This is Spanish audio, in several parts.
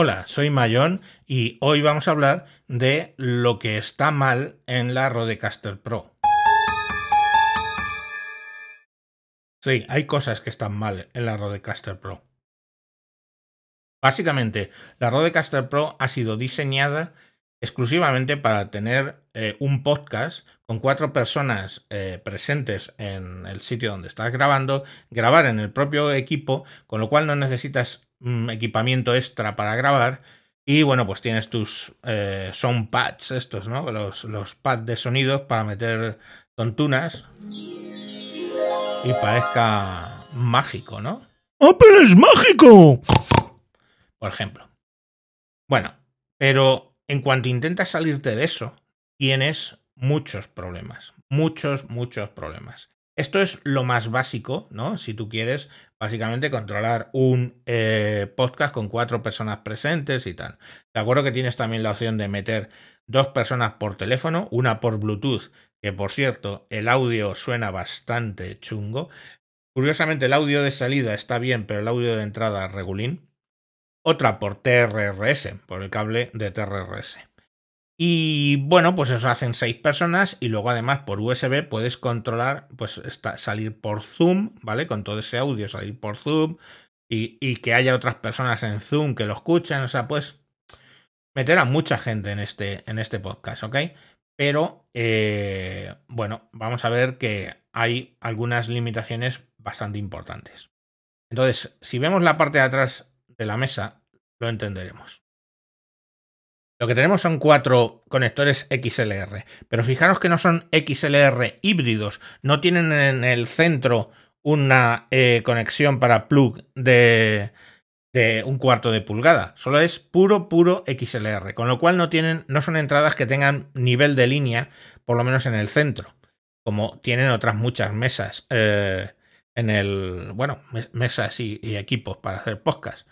Hola, soy Mayón y hoy vamos a hablar de lo que está mal en la Rodecaster Pro. Sí, hay cosas que están mal en la Rodecaster Pro. Básicamente, la Rodecaster Pro ha sido diseñada exclusivamente para tener eh, un podcast con cuatro personas eh, presentes en el sitio donde estás grabando, grabar en el propio equipo, con lo cual no necesitas Mm, equipamiento extra para grabar. Y bueno, pues tienes tus eh, sound pads, estos, ¿no? Los, pads de sonidos para meter tontunas. Y parezca mágico, ¿no? ¡Apple ¡Ah, es mágico! Por ejemplo. Bueno, pero en cuanto intentas salirte de eso, tienes muchos problemas. Muchos, muchos problemas. Esto es lo más básico, ¿no? Si tú quieres básicamente controlar un eh, podcast con cuatro personas presentes y tal. De acuerdo que tienes también la opción de meter dos personas por teléfono, una por Bluetooth, que por cierto el audio suena bastante chungo. Curiosamente el audio de salida está bien, pero el audio de entrada regulín. Otra por TRRS, por el cable de TRRS. Y bueno, pues eso hacen seis personas y luego además por USB puedes controlar, pues salir por Zoom, ¿vale? Con todo ese audio, salir por Zoom y, que haya otras personas en Zoom que lo escuchen, o sea, pues meter a mucha gente en este, en este podcast, ¿ok? Pero eh, bueno, vamos a ver que hay algunas limitaciones bastante importantes. Entonces, si vemos la parte de atrás de la mesa, lo entenderemos. Lo que tenemos son cuatro conectores XLR, pero fijaros que no son XLR híbridos, no tienen en el centro una eh, conexión para plug de, un cuarto de pulgada, solo es puro, puro XLR, con lo cual no, tienen, no son entradas que tengan nivel de línea, por lo menos en el centro, como tienen otras muchas mesas eh, en el, bueno, mesas y, y equipos para hacer podcast.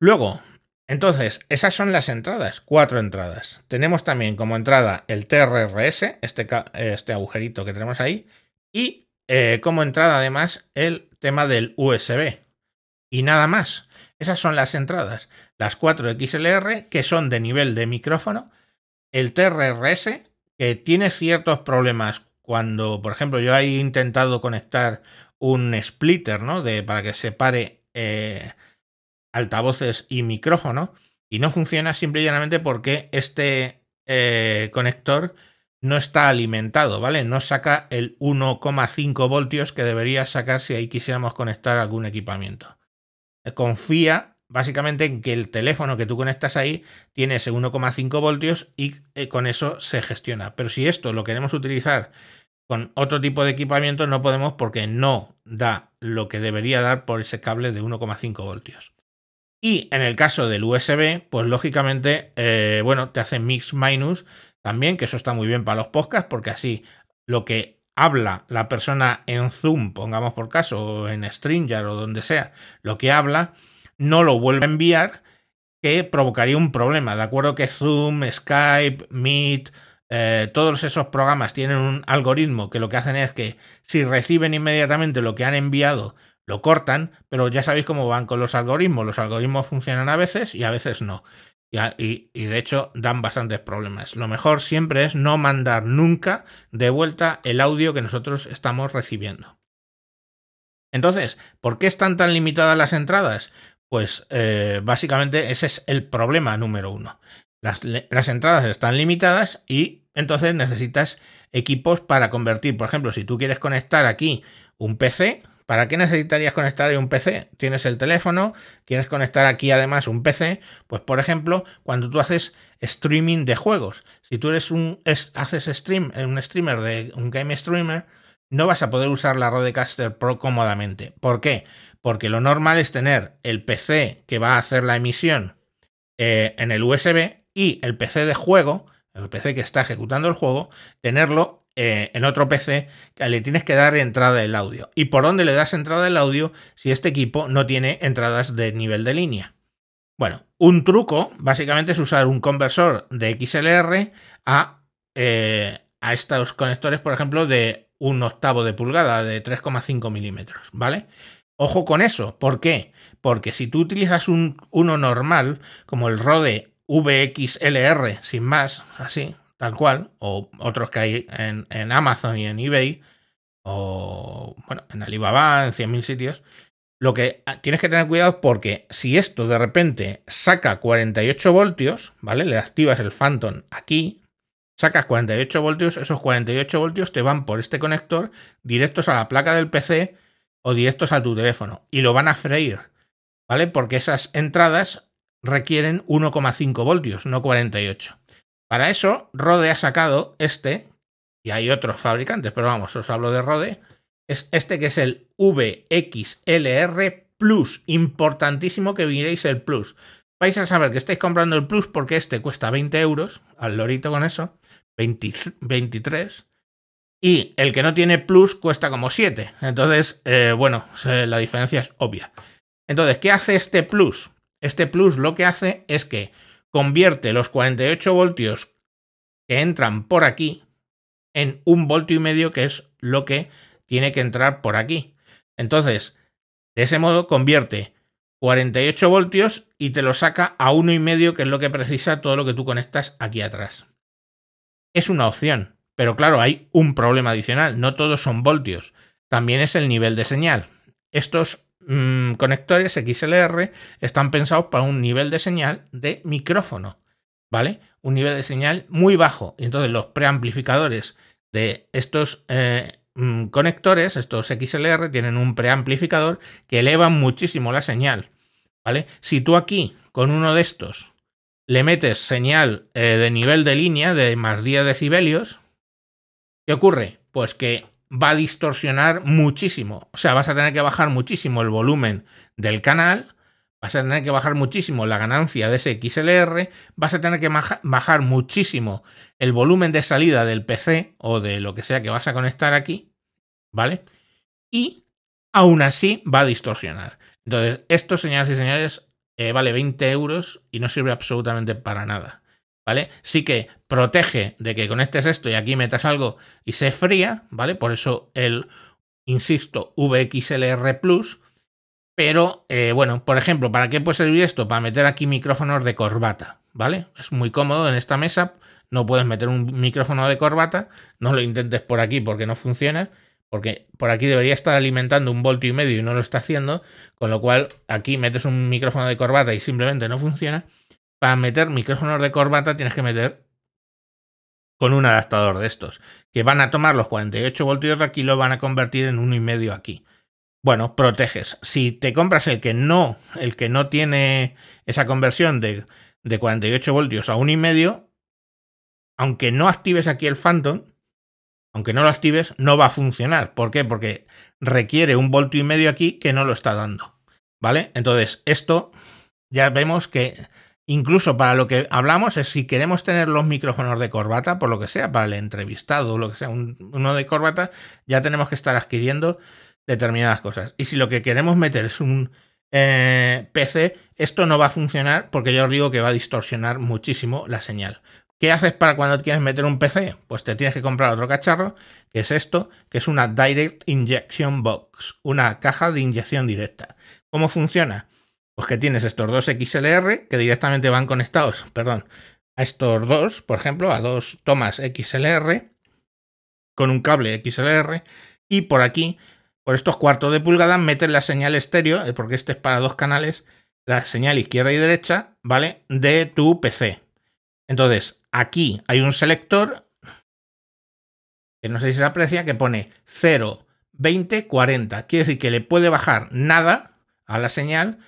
Luego, entonces, esas son las entradas, cuatro entradas. Tenemos también como entrada el TRRS, este, este, agujerito que tenemos ahí, y eh, como entrada además el tema del USB. Y nada más. Esas son las entradas. Las cuatro XLR, que son de nivel de micrófono. El TRRS, que tiene ciertos problemas cuando, por ejemplo, yo he intentado conectar un splitter, ¿no? De, para que se Eh, altavoces y micrófono. Y no funciona simple y llanamente porque este eh, conector no está alimentado, ¿vale? No saca el 1,5 voltios que debería sacar si ahí quisiéramos conectar algún equipamiento. Eh, confía básicamente en que el teléfono que tú conectas ahí tiene ese 1,5 voltios y eh, con eso se gestiona. Pero si esto lo queremos utilizar con otro tipo de equipamiento no podemos porque no da lo que debería dar por ese cable de 1,5 voltios. Y en el caso del USB, pues lógicamente, eh, bueno, te hace mix minus también, que eso está muy bien para los podcasts, porque así lo que habla la persona en Zoom, pongamos por caso, o en Stringer o donde sea, lo que habla, no lo vuelve a enviar, que provocaría un problema. De acuerdo que Zoom, Skype, Meet, eh, todos esos programas tienen un algoritmo que lo que hacen es que si reciben inmediatamente lo que han enviado, lo cortan, pero ya sabéis cómo van con los algoritmos. Los algoritmos funcionan a veces y a veces no. Y, de hecho dan bastantes problemas. Lo mejor siempre es no mandar nunca de vuelta el audio que nosotros estamos recibiendo. Entonces, ¿por qué están tan limitadas las entradas? Pues eh, básicamente ese es el problema número uno. las entradas están limitadas y entonces necesitas equipos para convertir. Por ejemplo, si tú quieres conectar aquí un PC, ¿Para qué necesitarías conectar ahí un PC? Tienes el teléfono, quieres conectar aquí además un PC, pues por ejemplo, cuando tú haces streaming de juegos, si tú eres un haces stream, eh, un streamer de un game streamer, no vas a poder usar la Rodecaster Pro cómodamente. ¿Por qué? Porque lo normal es tener el PC que va a hacer la emisión eh, en el USB y el PC de juego, el PC que está ejecutando el juego, tenerlo eh, en otro PC que le tienes que dar entrada del audio. ¿Y por dónde le das entrada del audio si este equipo no tiene entradas de nivel de línea? Bueno, un truco básicamente es usar un conversor de XLR a, eh, a estos conectores, por ejemplo, de un octavo de pulgada, de 3,5 milímetros, ¿vale? Ojo con eso, ¿por qué? Porque si tú utilizas un, uno normal, como el Rode VXLR, sin más, así, tal cual, o otros que hay en, Amazon y en eBay, o bueno, en Alibaba, en 100.000 sitios, lo que ah, tienes que tener cuidado es porque si esto de repente saca 48 voltios, ¿vale? Le activas el Phantom aquí, sacas 48 voltios, esos 48 voltios te van por este conector directos a la placa del PC o directos a tu teléfono y lo van a freír, ¿vale? Porque esas entradas requieren 1,5 voltios, no 48. Para eso, Rode ha sacado este, y hay otros fabricantes, pero vamos, os hablo de Rode, es este que es el VXLR Plus, importantísimo que miréis el Plus. Vais a saber que estáis comprando el Plus porque este cuesta 20 euros, al lorito con eso, 23, y el que no tiene Plus cuesta como 7. Entonces, eh, bueno, la diferencia es obvia. Entonces, ¿qué hace este Plus? Este Plus lo que hace es que convierte los 48 voltios que entran por aquí en un voltio y medio, que es lo que tiene que entrar por aquí. Entonces, de ese modo convierte 48 voltios y te lo saca a uno y medio, que es lo que precisa todo lo que tú conectas aquí atrás. Es una opción, pero claro, hay un problema adicional. No todos son voltios. También es el nivel de señal. Estos Mm, conectores XLR están pensados para un nivel de señal de micrófono, ¿vale? Un nivel de señal muy bajo. Y Entonces los preamplificadores de estos eh, mm, conectores, estos XLR, tienen un preamplificador que eleva muchísimo la señal, ¿vale? Si tú aquí con uno de estos le metes señal eh, de nivel de línea de más 10 decibelios, ¿qué ocurre? Pues que va a distorsionar muchísimo. O sea, vas a tener que bajar muchísimo el volumen del canal, vas a tener que bajar muchísimo la ganancia de ese XLR, vas a tener que bajar muchísimo el volumen de salida del PC o de lo que sea que vas a conectar aquí, ¿vale? Y aún así va a distorsionar. Entonces, esto, señoras y señores, eh, vale 20 euros y no sirve absolutamente para nada. ¿vale? Sí que protege de que conectes esto y aquí metas algo y se fría, ¿vale? Por eso el, insisto, VXLR Plus. Pero, eh, bueno, por ejemplo, ¿para qué puede servir esto? Para meter aquí micrófonos de corbata, ¿vale? Es muy cómodo en esta mesa. No puedes meter un micrófono de corbata. No lo intentes por aquí porque no funciona. Porque por aquí debería estar alimentando un voltio y medio y no lo está haciendo. Con lo cual, aquí metes un micrófono de corbata y simplemente no funciona para meter micrófonos de corbata tienes que meter con un adaptador de estos, que van a tomar los 48 voltios de aquí y lo van a convertir en uno y medio aquí. Bueno, proteges. Si te compras el que no, el que no tiene esa conversión de, de 48 voltios a 1,5, y medio, aunque no actives aquí el Phantom, aunque no lo actives, no va a funcionar. ¿Por qué? Porque requiere un voltio y medio aquí que no lo está dando. ¿Vale? Entonces, esto ya vemos que Incluso para lo que hablamos es si queremos tener los micrófonos de corbata, por lo que sea, para el entrevistado o lo que sea, uno de corbata, ya tenemos que estar adquiriendo determinadas cosas. Y si lo que queremos meter es un eh, PC, esto no va a funcionar porque yo os digo que va a distorsionar muchísimo la señal. ¿Qué haces para cuando quieres meter un PC? Pues te tienes que comprar otro cacharro, que es esto, que es una Direct Injection Box, una caja de inyección directa. ¿Cómo funciona? Pues que tienes estos dos XLR que directamente van conectados, perdón, a estos dos, por ejemplo, a dos tomas XLR con un cable XLR y por aquí, por estos cuartos de pulgada, metes la señal estéreo, eh, porque este es para dos canales, la señal izquierda y derecha, ¿vale? De tu PC. Entonces, aquí hay un selector, que no sé si se aprecia, que pone 0, 20, 40. Quiere decir que le puede bajar nada a la señal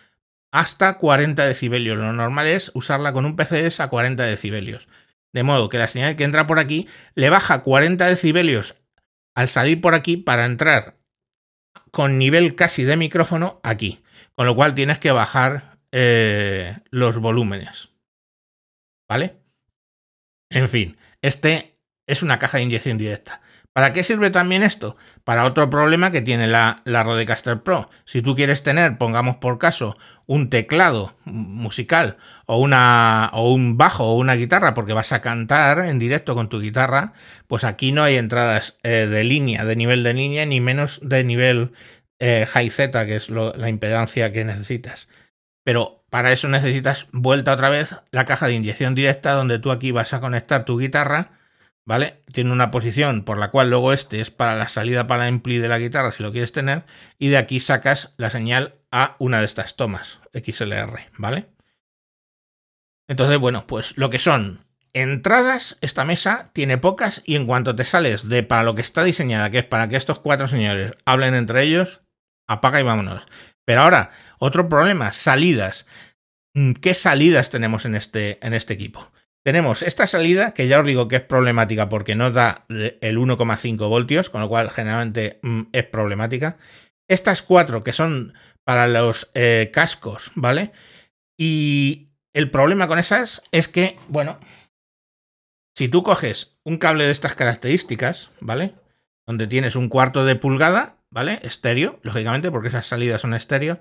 hasta 40 decibelios. Lo normal es usarla con un PCS a 40 decibelios. De modo que la señal que entra por aquí le baja 40 decibelios al salir por aquí para entrar con nivel casi de micrófono aquí. Con lo cual tienes que bajar eh, los volúmenes. ¿Vale? En fin, este es una caja de inyección directa. ¿Para qué sirve también esto? Para otro problema que tiene la, la, Rodecaster Pro. Si tú quieres tener, pongamos por caso, un teclado musical o, una, o un bajo o una guitarra porque vas a cantar en directo con tu guitarra, pues aquí no hay entradas eh, de línea, de nivel de línea, ni menos de nivel eh, high Z, que es la impedancia que necesitas. Pero para eso necesitas vuelta otra vez la caja de inyección directa donde tú aquí vas a conectar tu guitarra ¿vale? Tiene una posición por la cual luego este es para la salida para la ampli de la guitarra si lo quieres tener y de aquí sacas la señal a una de estas tomas XLR, ¿vale? Entonces, bueno, pues lo que son entradas, esta mesa tiene pocas y en cuanto te sales de para lo que está diseñada, que es para que estos cuatro señores hablen entre ellos, apaga y vámonos. Pero ahora, otro problema, salidas. ¿Qué salidas tenemos en este, en este equipo? Tenemos esta salida, que ya os digo que es problemática porque no da el 1,5 voltios, con lo cual generalmente mm, es problemática. Estas cuatro que son para los eh, cascos, ¿vale? Y el problema con esas es que, bueno, si tú coges un cable de estas características, ¿vale? Donde tienes un cuarto de pulgada, ¿vale? Estéreo, lógicamente, porque esas salidas son estéreo,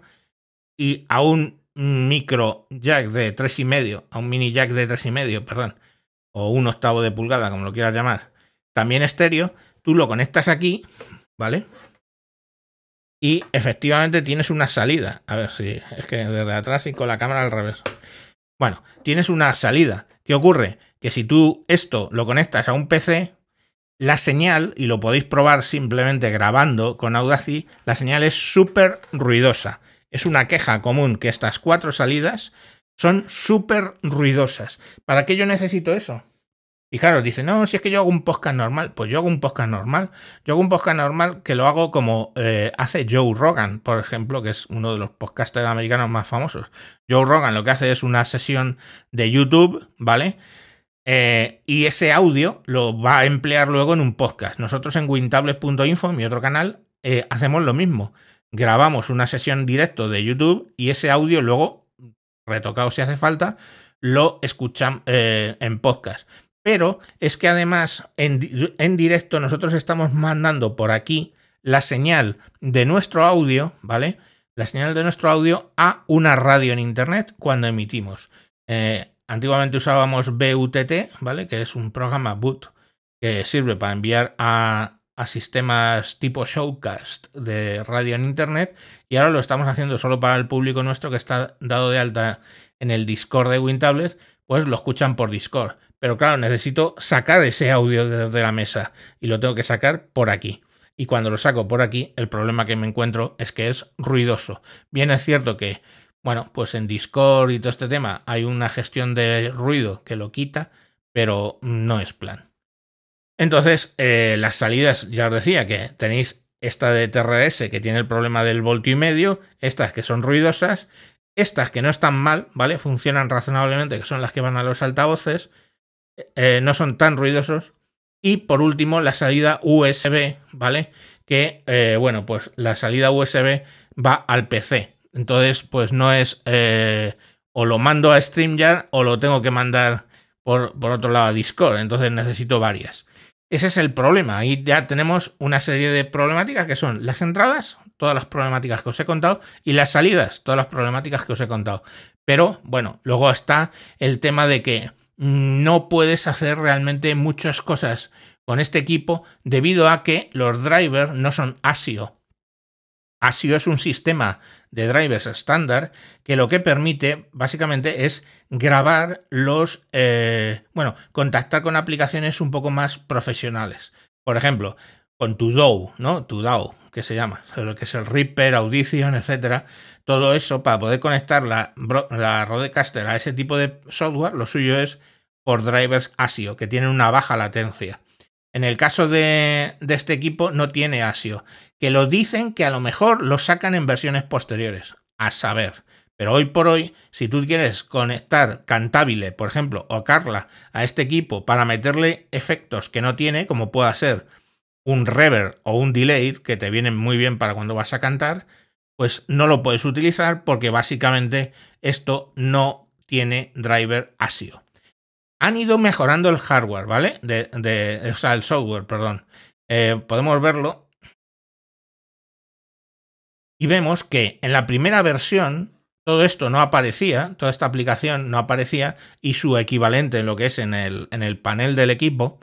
y aún micro jack de 3,5, a un mini jack de 3,5, perdón, o un octavo de pulgada, como lo quieras llamar, también estéreo, tú lo conectas aquí, ¿vale? Y efectivamente tienes una salida. A ver si es que desde atrás y con la cámara al revés. Bueno, tienes una salida. ¿Qué ocurre? Que si tú esto lo conectas a un PC, la señal, y lo podéis probar simplemente grabando con Audacity, la señal es súper ruidosa. Es una queja común que estas cuatro salidas son súper ruidosas. ¿Para qué yo necesito eso? Y claro, dice, no, si es que yo hago un podcast normal, pues yo hago un podcast normal. Yo hago un podcast normal que lo hago como eh, hace Joe Rogan, por ejemplo, que es uno de los podcasters americanos más famosos. Joe Rogan lo que hace es una sesión de YouTube, ¿vale? Eh, y ese audio lo va a emplear luego en un podcast. Nosotros en wintables.info, mi otro canal, eh, hacemos lo mismo grabamos una sesión directo de YouTube y ese audio luego, retocado si hace falta, lo escuchamos eh, en podcast. Pero es que además en, directo nosotros estamos mandando por aquí la señal de nuestro audio, ¿vale? La señal de nuestro audio a una radio en Internet cuando emitimos. Eh, antiguamente usábamos BUTT, ¿vale? Que es un programa boot que sirve para enviar a, a sistemas tipo showcast de radio en internet y ahora lo estamos haciendo solo para el público nuestro que está dado de alta en el Discord de WinTablet, pues lo escuchan por Discord. Pero claro, necesito sacar ese audio desde la mesa y lo tengo que sacar por aquí. Y cuando lo saco por aquí, el problema que me encuentro es que es ruidoso. Bien es cierto que, bueno, pues en Discord y todo este tema hay una gestión de ruido que lo quita, pero no es plan. Entonces, eh, las salidas, ya os decía que tenéis esta de TRS que tiene el problema del voltio y medio, estas que son ruidosas, estas que no están mal, ¿vale? Funcionan razonablemente, que son las que van a los altavoces, eh, eh, no son tan ruidosos. Y por último, la salida USB, ¿vale? Que, bueno, pues la salida USB va al PC. Entonces, pues no es o lo mando a StreamYard o lo tengo que mandar por, por otro lado a Discord. Entonces necesito varias. Ese es el problema. Ahí ya tenemos una serie de problemáticas que son las entradas, todas las problemáticas que os he contado, y las salidas, todas las problemáticas que os he contado. Pero bueno, luego está el tema de que no puedes hacer realmente muchas cosas con este equipo debido a que los drivers no son ASIO ASIO es un sistema de drivers estándar que lo que permite básicamente es grabar los, eh, bueno, contactar con aplicaciones un poco más profesionales. Por ejemplo, con tu ¿no? Tu que se llama, lo que es el Reaper, Audition, etcétera. Todo eso para poder conectar la, la Rodecaster a ese tipo de software, lo suyo es por drivers ASIO, que tienen una baja latencia. En el caso de, este equipo no tiene ASIO, que lo dicen que a lo mejor lo sacan en versiones posteriores, a saber. Pero hoy por hoy, si tú quieres conectar Cantabile, por ejemplo, o Carla a este equipo para meterle efectos que no tiene, como pueda ser un reverb o un delay, que te vienen muy bien para cuando vas a cantar, pues no lo puedes utilizar porque básicamente esto no tiene driver ASIO han ido mejorando el hardware, ¿vale? De, o sea, el software, perdón. Eh, podemos verlo. Y vemos que en la primera versión todo esto no aparecía, toda esta aplicación no aparecía y su equivalente en lo que es en el, en el panel del equipo.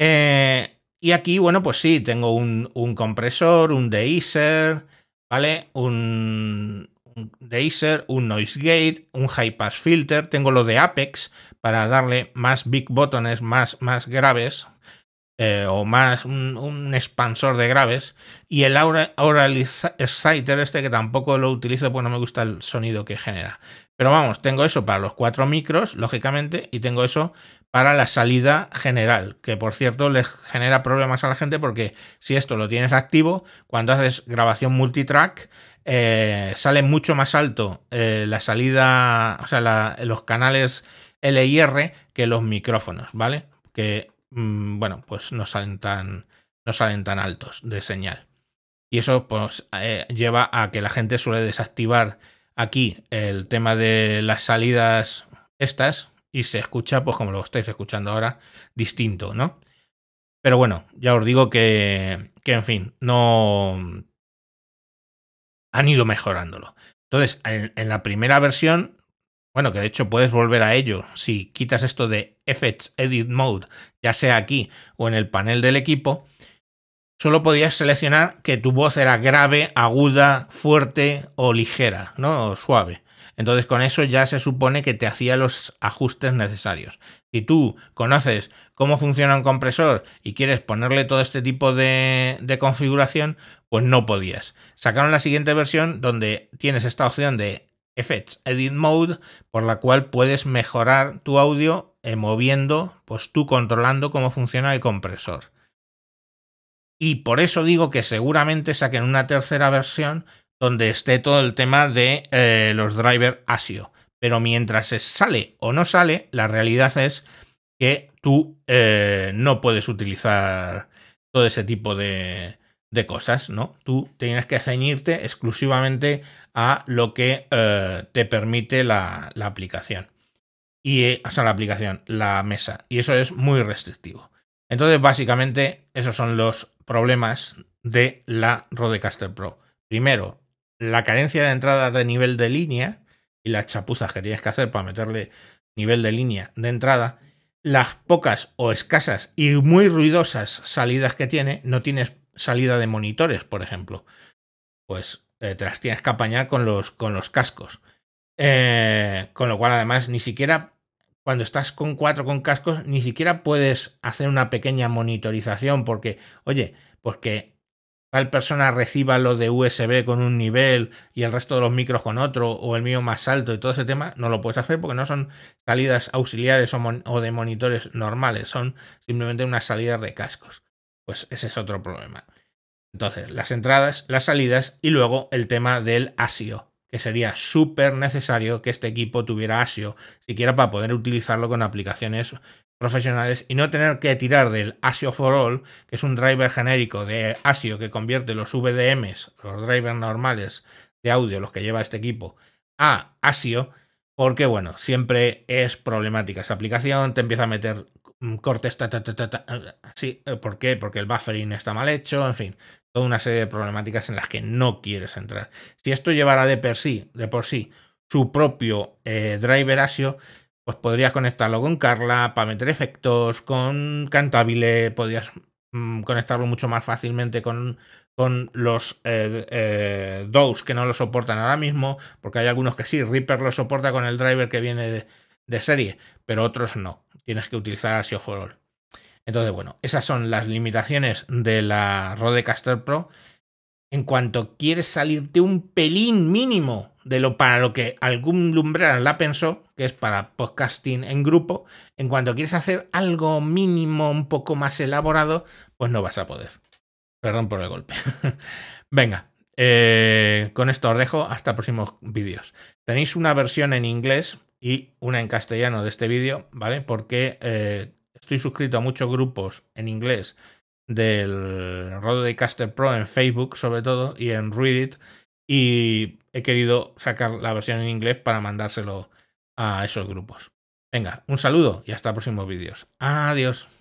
Eh, y aquí, bueno, pues sí, tengo un, compresor, un deiser, ¿vale? Un, de Acer, un Noise Gate, un High Pass Filter, tengo lo de Apex para darle más big botones, más, más graves, eh, o más un, expansor de graves y el Aura, Aural Exciter este que tampoco lo utilizo porque no me gusta el sonido que genera pero vamos, tengo eso para los cuatro micros lógicamente y tengo eso para la salida general que por cierto les genera problemas a la gente porque si esto lo tienes activo cuando haces grabación multitrack eh, sale mucho más alto eh, la salida, o sea, los canales L y R que los micrófonos, ¿vale? Que, mm, bueno, pues no salen, tan, no salen tan altos de señal. Y eso pues eh, lleva a que la gente suele desactivar aquí el tema de las salidas estas y se escucha, pues como lo estáis escuchando ahora, distinto, ¿no? Pero bueno, ya os digo que en fin, no han ido mejorándolo. Entonces, en, la primera versión, bueno, que de hecho puedes volver a ello si quitas esto de Effects Edit Mode, ya sea aquí o en el panel del equipo, solo podías seleccionar que tu voz era grave, aguda, fuerte o ligera, ¿no? O suave. Entonces con eso ya se supone que te hacía los ajustes necesarios. Si tú conoces cómo funciona un compresor y quieres ponerle todo este tipo de, configuración, pues no podías. Sacaron la siguiente versión donde tienes esta opción de Effects Edit Mode, por la cual puedes mejorar tu audio eh, moviendo, pues tú controlando cómo funciona el compresor. Y por eso digo que seguramente saquen una tercera versión donde esté todo el tema de eh, los drivers ASIO pero mientras sale o no sale, la realidad es que tú eh, no puedes utilizar todo ese tipo de, cosas, ¿no? Tú tienes que ceñirte exclusivamente a lo que eh, te permite la, aplicación. Y, eh, a la aplicación, la mesa. Y eso es muy restrictivo. Entonces, básicamente, esos son los problemas de la Rodecaster Pro. Primero, la carencia de entradas de nivel de línea, y las chapuzas que tienes que hacer para meterle nivel de línea de entrada, las pocas o escasas y muy ruidosas salidas que tiene, no tienes salida de monitores, por ejemplo. Pues eh, te las tienes que apañar con los, con los cascos. Eh, con lo cual, además, ni siquiera cuando estás con cuatro con cascos, ni siquiera puedes hacer una pequeña monitorización porque, oye, porque pues tal persona reciba lo de USB con un nivel y el resto de los micros con otro, o el mío más alto y todo ese tema, no lo puedes hacer porque no son salidas auxiliares o, o de monitores normales, son simplemente unas salidas de cascos. Pues ese es otro problema. Entonces, las entradas, las salidas y luego el tema del ASIO, que sería súper necesario que este equipo tuviera ASIO, siquiera para poder utilizarlo con aplicaciones profesionales y no tener que tirar del ASIO for All, que es un driver genérico de ASIO que convierte los VDMs, los drivers normales de audio, los que lleva este equipo, a ASIO, porque bueno, siempre es problemática esa aplicación, te empieza a meter mm, cortes, ta, ta, ta, así, eh, ¿por qué? Porque el buffering está mal hecho, en fin, toda una serie de problemáticas en las que no quieres entrar. Si esto llevara de por sí, de por sí, su propio eh, driver ASIO, pues podrías conectarlo con Carla para meter efectos, con Cantabile, podrías mm, conectarlo mucho más fácilmente con, con los eh, eh, DOS que no lo soportan ahora mismo, porque hay algunos que sí, Reaper lo soporta con el driver que viene de, serie, pero otros no, tienes que utilizar ASIO for All. Entonces, bueno, esas son las limitaciones de la Rodecaster Pro en cuanto quieres salirte un pelín mínimo de lo para lo que algún lumbrera la pensó, que es para podcasting en grupo, en cuanto quieres hacer algo mínimo, un poco más elaborado, pues no vas a poder. Perdón por el golpe. Venga, eh, con esto os dejo hasta próximos vídeos. Tenéis una versión en inglés y una en castellano de este vídeo, ¿vale? Porque eh, estoy suscrito a muchos grupos en inglés del caster Pro en Facebook sobre todo y en Reddit y he querido sacar la versión en inglés para mandárselo a esos grupos. Venga, un saludo y hasta próximos vídeos. Adiós.